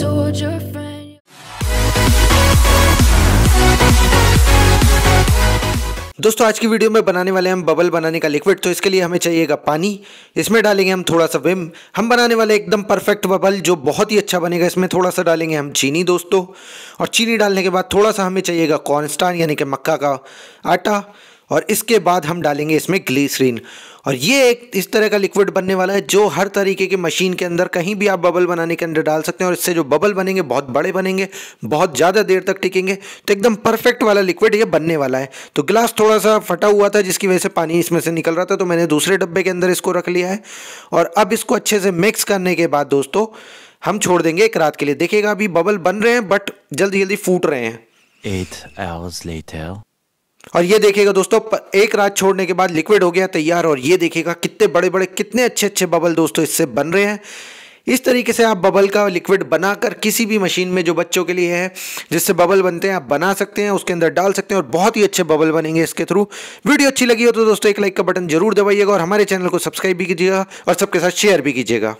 told your friend दोस्तों आज की वीडियो में बनाने वाले हम बबल बनाने का लिक्विड तो इसके लिए हमें चाहिएगा पानी इसमें डालेंगे हम थोड़ा सा विम हम बनाने वाले एकदम परफेक्ट बबल जो बहुत ही अच्छा बनेगा इसमें थोड़ा सा डालेंगे हम चीनी दोस्तों और चीनी डालने के बाद थोड़ा सा हमें चाहिएगा कॉर्नस्टार यानी कि मक्का का आटा और इसके बाद हम डालेंगे इसमें ग्लीसरीन और ये एक इस तरह का लिक्विड बनने वाला है जो हर तरीके के मशीन के अंदर कहीं भी आप बबल बनाने के अंदर डाल सकते हैं और इससे जो बबल बनेंगे बहुत बड़े बनेंगे बहुत ज़्यादा देर तक टिकेंगे तो एकदम परफेक्ट वाला लिक्विड ये बनने वाला है तो ग्लास थोड़ा सा फटा हुआ था जिसकी वजह से पानी इसमें से निकल रहा था तो मैंने दूसरे डब्बे के अंदर इसको रख लिया है और अब इसको अच्छे से मिक्स करने के बाद दोस्तों हम छोड़ देंगे एक रात के लिए देखिएगा अभी बबल बन रहे हैं बट जल्दी जल्दी फूट रहे हैं Eight hours later. और ये देखिएगा दोस्तों एक रात छोड़ने के बाद लिक्विड हो गया तैयार और ये देखिएगा कितने बड़े बड़े कितने अच्छे अच्छे बबल दोस्तों इससे बन रहे हैं इस तरीके से आप बबल का लिक्विड बनाकर किसी भी मशीन में जो बच्चों के लिए है जिससे बबल बनते हैं आप बना सकते हैं उसके अंदर डाल सकते हैं और बहुत ही अच्छे बबल बनेंगे इसके थ्रू वीडियो अच्छी लगी हो तो दोस्तों एक लाइक का बटन जरूर दबाइएगा और हमारे चैनल को सब्सक्राइब भी कीजिएगा और सबके साथ शेयर भी कीजिएगा